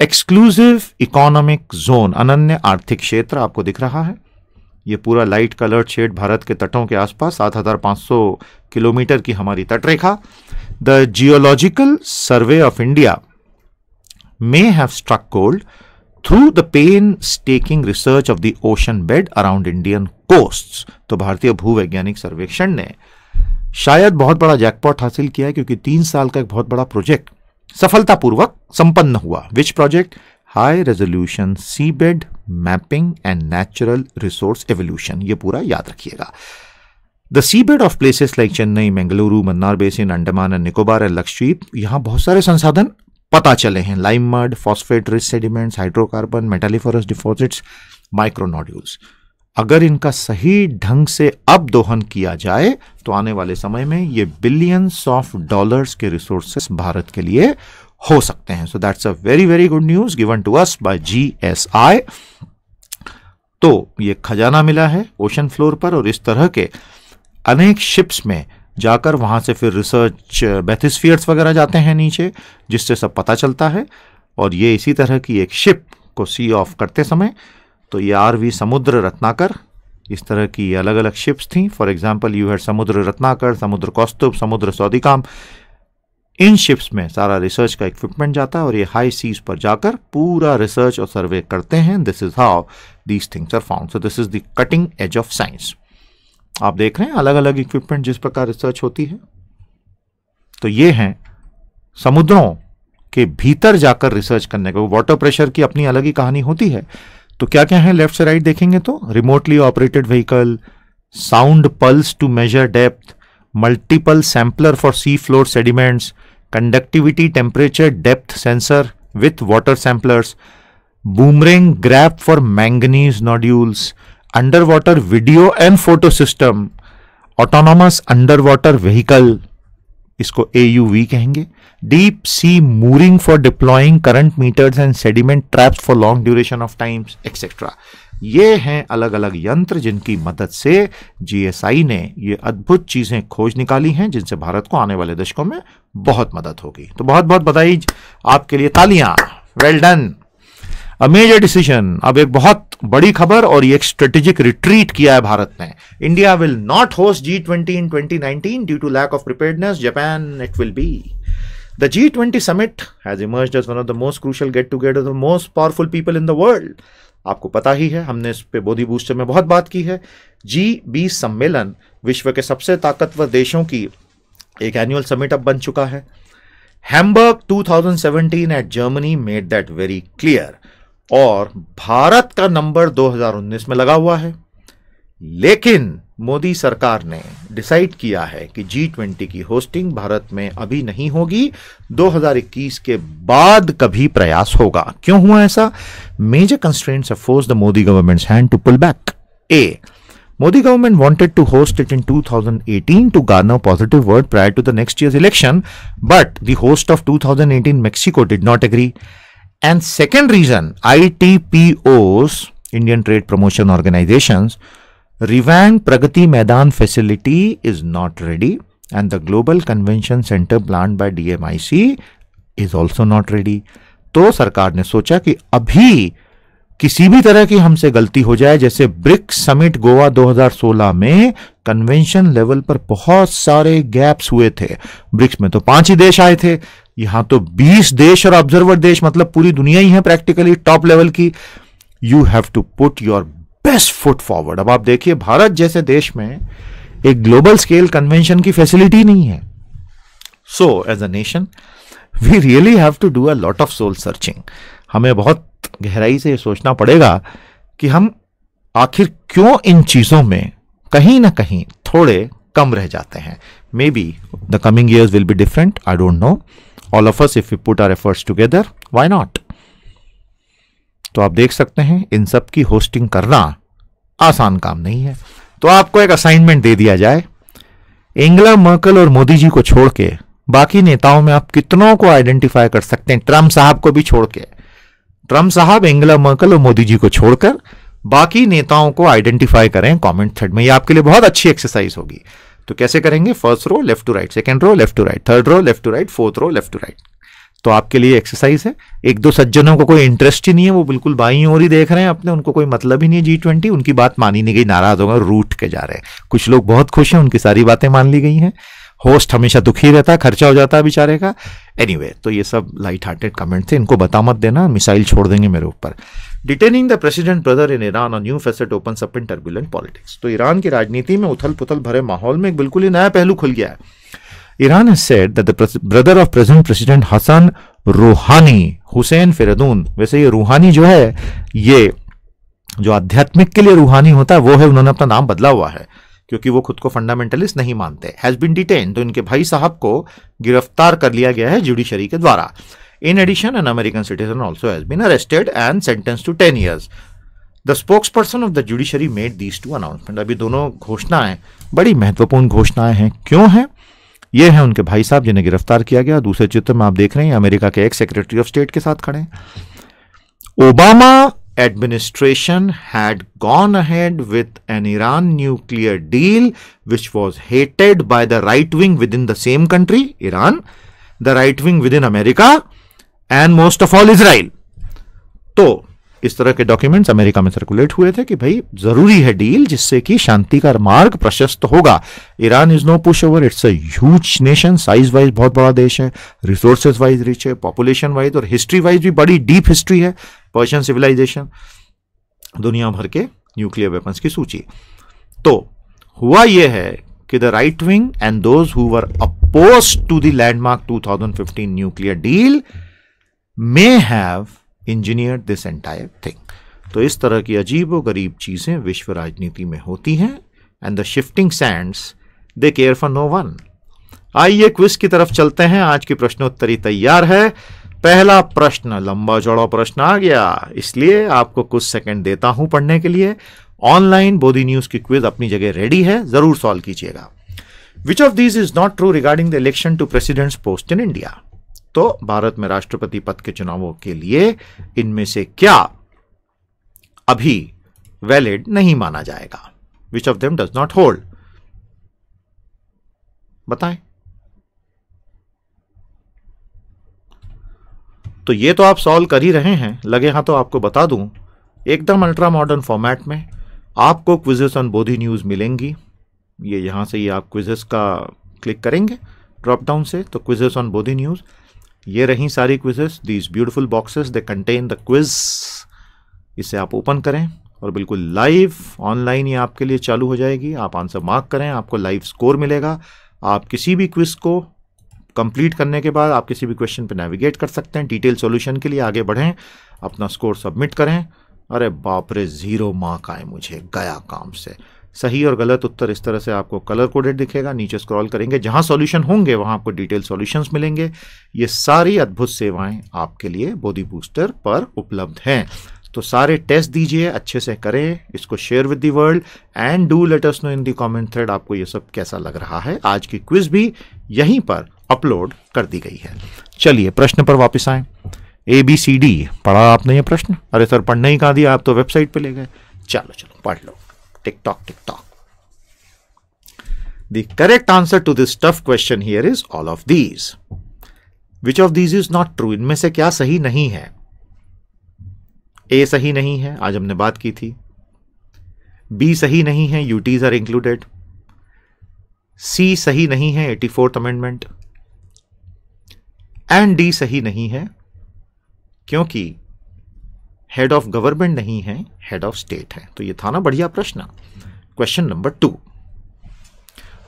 एक्सक्लूसिव इकोनॉमिक जोन अनन्य आर्थिक क्षेत्र आपको दिख रहा है ये पूरा लाइट कलर्ड शेड भारत के तटों के आसपास 7,500 किलोमीटर की हमारी तटरेखा the geological survey of India may have struck gold through the painstaking research of the ocean bed around Indian coast तो भारतीय भूवैज्ञानिक सर्वेक्षण ने शायद बहुत बड़ा जैकपॉट हासिल किया है क्योंकि तीन साल का एक बहुत बड़ा प्रोजेक्ट सफलतापूर्वक संपन्न हुआ which project high resolution sea bed mapping and natural resource evolution ये पूरा याद रखिएगा the sea bed of places like Chennai Mangaluru Mannar basin Andaman and Nicobar and Lakshadweep यहां बहुत सारे संसाधन पता चले हैं lime mud phosphate rich sediments hydrocarbon metalliferous deposits micronodules अगर इनका सही ढंग से अब दोहन किया जाए तो आने वाले समय में ये बिलियंस ऑफ डॉलर्स के रिसोर्सेस भारत के लिए हो सकते हैं so that's a very very good news given to us by GSI तो ये खजाना मिला है ओशन फ्लोर पर और इस तरह के अनेक शिप्स में जाकर वहां से फिर रिसर्च बेथिसफियर्स वगैरह जाते हैं नीचे जिससे सब पता चलता है और ये इसी तरह की एक शिप को सी ऑफ करते समय तो ये आर वी समुद्र रत्नाकर इस तरह की अलग अलग शिप्स थी फॉर एग्जाम्पल यू हैड समुद्र रत्नाकर समुद्र कौस्तुभ समुद्र सौदिकाम इन शिप्स में सारा रिसर्च का इक्विपमेंट जाता है और ये हाई सीज पर जाकर पूरा रिसर्च और सर्वे करते हैं this is how these things are found so this is the cutting edge of science आप देख रहे हैं अलग अलग इक्विपमेंट जिस प्रकार रिसर्च होती है तो ये हैं समुद्रों के भीतर जाकर रिसर्च करने का वाटर प्रेशर की अपनी अलग ही कहानी होती है तो क्या क्या है लेफ्ट से राइट देखेंगे तो remotely operated vehicle sound pulse to measure depth multiple sampler for sea floor sediments conductivity temperature depth sensor with water samplers boomerang grab for manganese nodules under water video and photo system autonomous under water vehicle इसको A कहेंगे deep sea mooring for deploying current meters and sediment traps for long duration of times et cetera ये हैं अलग अलग यंत्र जिनकी मदद से जीएसआई ने ये अद्भुत चीज़ें खोज निकाली हैं जिनसे भारत को आने वाले दशकों में बहुत मदद होगी तो बहुत बहुत बधाई आपके लिए तालियां well done a major decision अब एक बहुत बड़ी खबर और ये एक स्ट्रेटेजिक रिट्रीट किया है भारत ने India will not host G twenty in twenty nineteen due to lack of preparedness Japan it will be the G twenty summit has emerge as one of the most crucial get together the most powerful people in the world आपको पता ही है हमने इस पे Bodhi booster में बहुत बात की है जी बी सम्मेलन विश्व के सबसे ताकतवर देशों की एक एनुअल समिट अब बन चुका है Hamburg 2017 at Germany made that very clear और भारत का नंबर 2019 में लगा हुआ है लेकिन मोदी सरकार ने डिसाइड किया है कि जी ट्वेंटी की होस्टिंग भारत में अभी नहीं होगी 2021 के बाद कभी प्रयास होगा क्यों हुआ ऐसा major constraints of force the Modi governments hand to pull back a Modi government wanted to host it in 2018 to garner positive word prior to the next year election but the host of 2018 Mexico did not agree And second reason, ITPOs, Indian Trade Promotion Organizations, revamp Pragati Maidan facility is not ready and the Global Convention Center planned by DMIC is also not ready. तो सरकार ने सोचा कि अभी किसी भी तरह की हमसे गलती हो जाए जैसे ब्रिक्स समिट गोवा 2016 में कन्वेंशन लेवल पर बहुत सारे गैप्स हुए थे ब्रिक्स में तो पांच ही देश आए थे यहां तो 20 देश और ऑब्जर्वर देश मतलब पूरी दुनिया ही है प्रैक्टिकली टॉप लेवल की you have to put your best foot forward अब आप देखिए भारत जैसे देश में एक ग्लोबल स्केल कन्वेंशन की फैसिलिटी नहीं है so as a nation we really have to do a lot of soul searching हमें बहुत गहराई से सोचना पड़ेगा कि हम आखिर क्यों इन चीज़ों में कहीं ना कहीं थोड़े कम रह जाते हैं may be the coming years will be different I don't know all of us if you put our efforts together why not तो आप देख सकते हैं इन सब की होस्टिंग करना आसान काम नहीं है तो आपको एक असाइनमेंट दे दिया जाए एंगला मर्कल और मोदी जी को छोड़ के बाकी नेताओं में आप कितनों को आइडेंटिफाई कर सकते हैं ट्रम्प साहब को भी छोड़ के ट्रम्प साहब एंगला मर्कल और मोदी जी को छोड़कर बाकी नेताओं को आइडेंटिफाई करें कमेंट थ्रेड में ये आपके लिए बहुत अच्छी एक्सरसाइज होगी तो कैसे करेंगे first row left to right second row left to right third row left to right fourth row left to right तो आपके लिए एक्सरसाइज है एक दो सज्जनों को कोई इंटरेस्ट ही नहीं है वो बिल्कुल बाई और ही देख रहे हैं अपने उनको कोई मतलब ही नहीं है जी ट्वेंटी उनकी बात मानी नहीं गई नाराज होगा रूट के जा रहे हैं कुछ लोग बहुत खुश हैं उनकी सारी बातें मान ली गई हैं होस्ट हमेशा दुखी रहता है खर्चा हो जाता है बेचारे का एनी anyway, तो ये सब लाइट हार्टेड कमेंट थे इनको बता मत देना मिसाइल छोड़ देंगे मेरे ऊपर detaining the president brother in Iran और new facet open up in turbulent politics तो ईरान की राजनीति में उथल पुथल भरे माहौल में एक बिल्कुल ही नया पहलू खुल गया है Iran has said that the brother of present president Hassan Rouhani Hossein फिरदून वैसे ये रूहानी जो है ये जो आध्यात्मिक के लिए रूहानी होता है वो है उन्होंने अपना नाम बदला हुआ है क्योंकि वो खुद को फंडामेंटलिस्ट नहीं मानते हैज बिन डिटेन तो इनके भाई साहब को गिरफ्तार कर लिया गया है जुडिशरी के द्वारा In addition, an American citizen also has been arrested and sentenced to 10 years. The spokesperson of the judiciary made these two announcements. अभी दोनों घोषणाएं बड़ी महत्वपूर्ण घोषणाएं हैं क्यों हैं ये हैं उनके भाई साहब जिन्हें गिरफ्तार किया गया दूसरे चित्र में आप देख रहे हैं अमेरिका के एक्स सेक्रेटरी ऑफ स्टेट के साथ खड़े Obama administration had gone ahead with an Iran nuclear deal which was hated by the right wing within the same country Iran the right wing within America and most of all Israel तो इस तरह के documents America में circulate हुए थे कि भाई जरूरी है डील जिससे कि शांति का मार्ग प्रशस्त होगा Iran is no pushover it's a nation size wise बहुत बड़ा देश है रिसोर्सेज वाइज रिच है पॉपुलेशन वाइज और हिस्ट्री वाइज भी बड़ी डीप हिस्ट्री है पर्शियन सिविलाइजेशन दुनिया भर के न्यूक्लियर वेपन्स की सूची तो हुआ यह है कि the right wing and those who were oppose to the landmark 2015 nuclear deal may have engineer this entire thing तो इस तरह की अजीब गरीब चीज़ें विश्व राजनीति में होती हैं and the shifting sands they care for no one आइए क्विज की तरफ चलते हैं आज की प्रश्नोत्तरी तैयार है पहला प्रश्न लंबा चौड़ा प्रश्न आ गया इसलिए आपको कुछ सेकंड देता हूं पढ़ने के लिए ऑनलाइन बोधी न्यूज की क्विज अपनी जगह रेडी है जरूर सॉल्व कीजिएगा which of this is not true regarding the election to president's post in India तो भारत में राष्ट्रपति पद के चुनावों के लिए इनमें से क्या अभी वैलिड नहीं माना जाएगा which of them does not hold बताएं तो ये तो आप सॉल्व कर ही रहे हैं लगे हाँ तो आपको बता दूं एकदम अल्ट्रा मॉडर्न फॉर्मेट में आपको क्विजेस ऑन बोधी न्यूज़ मिलेंगी ये यहां से ही आप क्विजेस का क्लिक करेंगे ड्रॉप डाउन से तो क्विजेस ऑन बोधी न्यूज़ ये रहीं सारी quizzes these beautiful boxes they contain the quiz इसे आप ओपन करें और बिल्कुल लाइव ऑनलाइन ये आपके लिए चालू हो जाएगी आप आंसर मार्क करें आपको लाइव स्कोर मिलेगा आप किसी भी क्विज को कंप्लीट करने के बाद आप किसी भी क्वेश्चन पे नेविगेट कर सकते हैं डिटेल सॉल्यूशन के लिए आगे बढ़ें अपना स्कोर सबमिट करें अरे बाप रे ज़ीरो मार्क आए मुझे गया काम से सही और गलत उत्तर इस तरह से आपको कलर कोडेड दिखेगा नीचे स्क्रॉल करेंगे जहां सॉल्यूशन होंगे वहां आपको डिटेल सॉल्यूशंस मिलेंगे ये सारी अद्भुत सेवाएं आपके लिए बोधी बूस्टर पर उपलब्ध हैं तो सारे टेस्ट दीजिए अच्छे से करें इसको share with the world and do let us know in the comment thread आपको ये सब कैसा लग रहा है आज की क्विज भी यहीं पर अपलोड कर दी गई है चलिए प्रश्न पर वापस आए ए बी सी डी पढ़ा आपने ये प्रश्न अरे सर पढ़ने ही कहा दिया आप तो वेबसाइट पे ले गए चलो चलो पढ़ लो tick tock, tick tock. The correct answer to this tough question here is all of these. Which of these is not true? इनमें से क्या सही नहीं है A सही नहीं है आज हमने बात की थी B सही नहीं है यूटीज आर इंक्लूडेड C सही नहीं है eighty fourth amendment and D सही नहीं है क्योंकि हेड ऑफ गवर्नमेंट नहीं है हेड ऑफ स्टेट है तो ये था ना बढ़िया प्रश्न question number two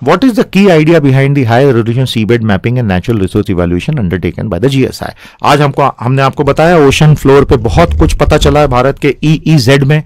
what is the key idea behind the high resolution seabed mapping and natural resource evaluation undertaken by the आज हमको हमने आपको बताया ओशन फ्लोर पे बहुत कुछ पता चला है भारत के जेड e e में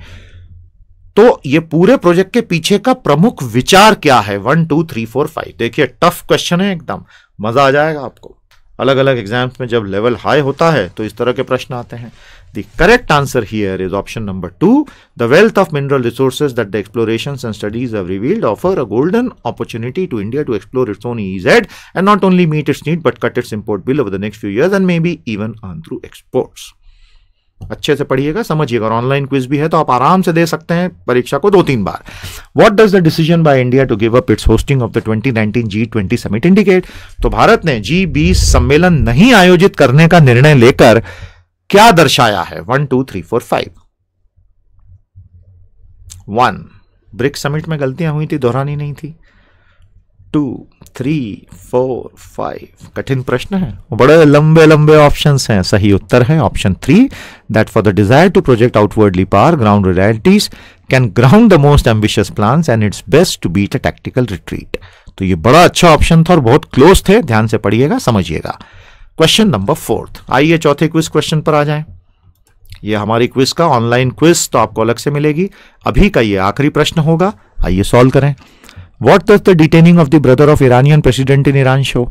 तो ये पूरे प्रोजेक्ट के पीछे का प्रमुख विचार क्या है one two three four five देखिए टफ क्वेश्चन है एकदम मजा आ जाएगा आपको अलग अलग एग्जाम्स में जब लेवल हाई होता है तो इस तरह के प्रश्न आते हैं The correct answer here is option number 2. The wealth of mineral resources that the explorations and studies have revealed offer a golden opportunity to India to explore its own EZ and not only meet its need but cut its import bill over the next few years and maybe even earn through exports. अच्छे से पढ़िएगा समझिएगा और online quiz भी है तो आप आराम से दे सकते हैं परीक्षा को दो तीन बार what does the decision by India to give up its hosting of the 2019 G twenty summit indicate तो भारत ने जी बीस सम्मेलन नहीं आयोजित करने का निर्णय लेकर क्या दर्शाया है one two three four five one BRICS summit में गलतियां हुई थी दोहरानी नहीं थी टू थ्री फोर फाइव कठिन प्रश्न है बड़े लंबे लंबे ऑप्शन हैं सही उत्तर है option three that for the desire to project outwardly par ground realities can ground the most ambitious plan and it's best to beat a tactical retreat तो ये बड़ा अच्छा ऑप्शन था और बहुत क्लोज थे ध्यान से पढ़िएगा समझिएगा क्वेश्चन नंबर फोर्थ आइए चौथे क्विज क्वेश्चन पर आ जाएं ये हमारी क्विज का ऑनलाइन क्विज तो आपको अलग से मिलेगी अभी का ये आखिरी प्रश्न होगा आइए सॉल्व करें what the detaining of the brother of Iranian president in Iran show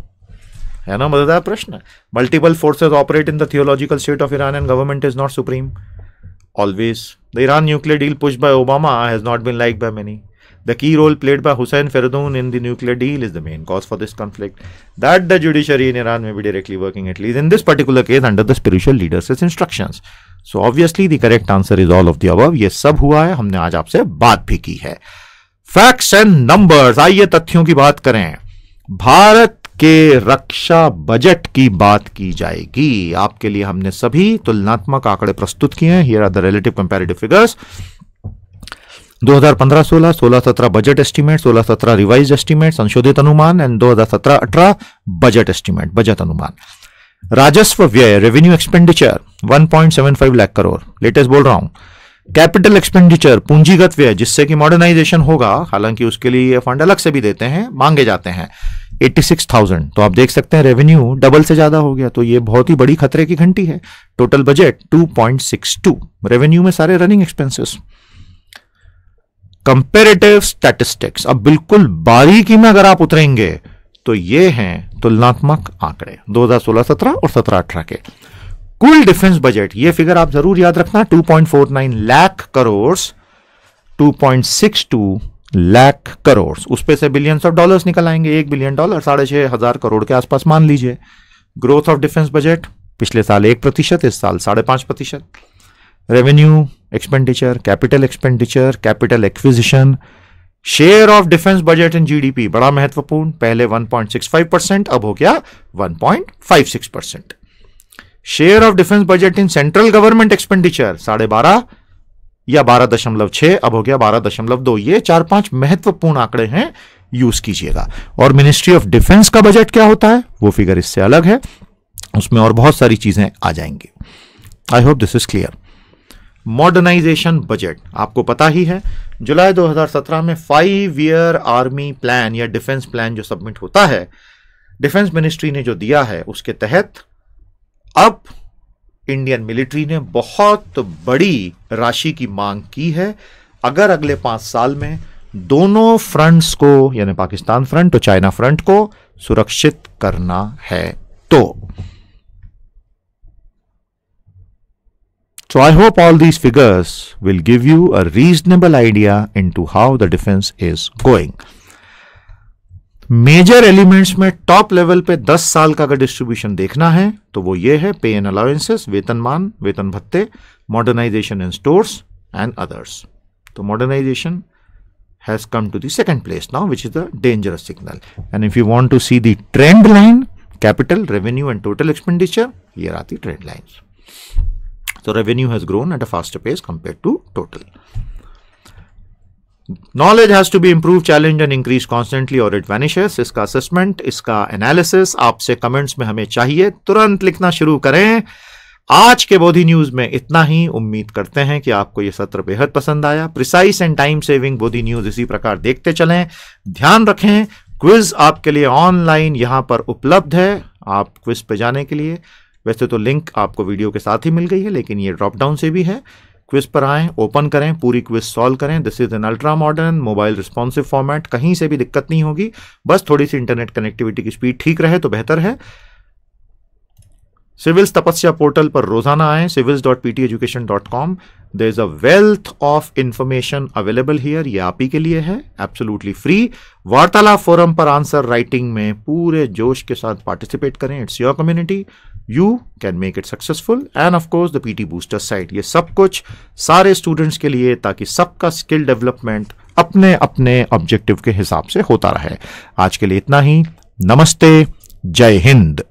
है ना मजेदार प्रश्न multiple forces operate in the theological state of Iran and government is not supreme always the Iran nuclear deal push by Obama has not been like by many The key role played by Hussein Ferdoun in the nuclear deal is the main cause for this conflict. That the judiciary in Iran may be directly working, at least in this particular case, under the spiritual leaders' instructions. So obviously the correct answer is all of the above ये सब हुआ है हमने आज आपसे बात भी की है Facts and numbers. आइए तथ्यों की बात करें भारत के रक्षा बजट की बात की जाएगी आपके लिए हमने सभी तुलनात्मक आंकड़े प्रस्तुत किए हैं here are the relative comparative figures 2015-16, 16-17 budget estimate 16-17 revise estimate संशोधित अनुमान एंड 2017-18 बजट एस्टीमेट बजट अनुमान राजस्व व्यय revenue expenditure 1.75 lakh crore latest बोल रहा हूं कैपिटल एक्सपेंडिचर पूंजीगत व्यय जिससे कि मॉडर्नाइजेशन होगा हालांकि उसके लिए फंड अलग से भी देते हैं मांगे जाते हैं 86,000 तो आप देख सकते हैं रेवेन्यू डबल से ज्यादा हो गया तो ये बहुत ही बड़ी खतरे की घंटी है टोटल बजट 2.62 रेवेन्यू में सारे रनिंग एक्सपेंसेस कंपेरेटिव स्टैटिस्टिक्स अब बिल्कुल बारीकी में अगर आप उतरेंगे तो ये हैं तुलनात्मक आंकड़े 2016-17 और 17-18 के कुल डिफेंस बजट ये फिगर आप जरूर याद रखना 2.49 लाख करोड़ 2.62 लाख करोड़ उस पे से बिलियंस ऑफ डॉलर्स निकल आएंगे एक बिलियन डॉलर साढ़े छह हजार करोड़ के आसपास मान लीजिए ग्रोथ ऑफ डिफेंस बजट पिछले साल एक प्रतिशत इस साल साढ़े पांच प्रतिशत revenue expenditure capital expenditure capital acquisition share of defence budget in GDP बड़ा महत्वपूर्ण पहले 1.65 परसेंट अब हो गया 1.56 percent share of defence budget in central government expenditure साढ़े बारह या बारह दशमलव छह अब हो गया बारह दशमलव दो ये चार पांच महत्वपूर्ण आंकड़े हैं यूज कीजिएगा और मिनिस्ट्री ऑफ डिफेंस का बजट क्या होता है वो फिगर इससे अलग है उसमें और बहुत सारी चीजें आ जाएंगी I hope this is clear modernisation budget आपको पता ही है जुलाई 2017 में फाइव ईयर आर्मी प्लान या डिफेंस प्लान जो सबमिट होता है डिफेंस मिनिस्ट्री ने जो दिया है उसके तहत अब इंडियन मिलिट्री ने बहुत बड़ी राशि की मांग की है अगर अगले पांच साल में दोनों फ्रंट्स को यानी पाकिस्तान फ्रंट और चाइना फ्रंट को सुरक्षित करना है तो So I hope all these figures will give you a reasonable idea into how the defense is going. Major elements में टॉप लेवल पे 10 साल का अगर डिस्ट्रीब्यूशन देखना है तो वो ये है पे एंड अलाउंसेस वेतनमान वेतन भत्ते modernisation in stores and others तो modernisation has come to the second place now which is the dangerous signal and if you want to see the trend line capital revenue and total expenditure ये आती trend lines So revenue has grown at a faster pace compared to total. Knowledge has to be improve challenge and increase constantly और it vanishes इसका assessment इसका analysis आपसे comments में हमें चाहिए तुरंत लिखना शुरू करें आज के बोधी न्यूज में इतना ही उम्मीद करते हैं कि आपको यह सत्र बेहद पसंद आया precise and time saving Bodhi news इसी प्रकार देखते चलें ध्यान रखें क्विज आपके लिए ऑनलाइन यहां पर उपलब्ध है आप क्विज पे जाने के लिए वैसे तो लिंक आपको वीडियो के साथ ही मिल गई है लेकिन ये ड्रॉप डाउन से भी है क्विज पर आएँ ओपन करें पूरी क्विज सॉल्व करें this is an ultra modern mobile responsive format कहीं से भी दिक्कत नहीं होगी बस थोड़ी सी इंटरनेट कनेक्टिविटी की स्पीड ठीक रहे तो बेहतर है सिविल्स तपस्या पोर्टल पर रोजाना आए civils dot P T education dot com there is a wealth of information available here ये आप ही के लिए है एब्सोल्यूटली फ्री वार्तालाप फोरम पर आंसर राइटिंग में पूरे जोश के साथ पार्टिसिपेट करें it's your community you can make it successful and of course the PT booster site ये सब कुछ सारे स्टूडेंट्स के लिए ताकि सबका स्किल डेवलपमेंट अपने अपने ऑब्जेक्टिव के हिसाब से होता रहे आज के लिए इतना ही नमस्ते जय हिंद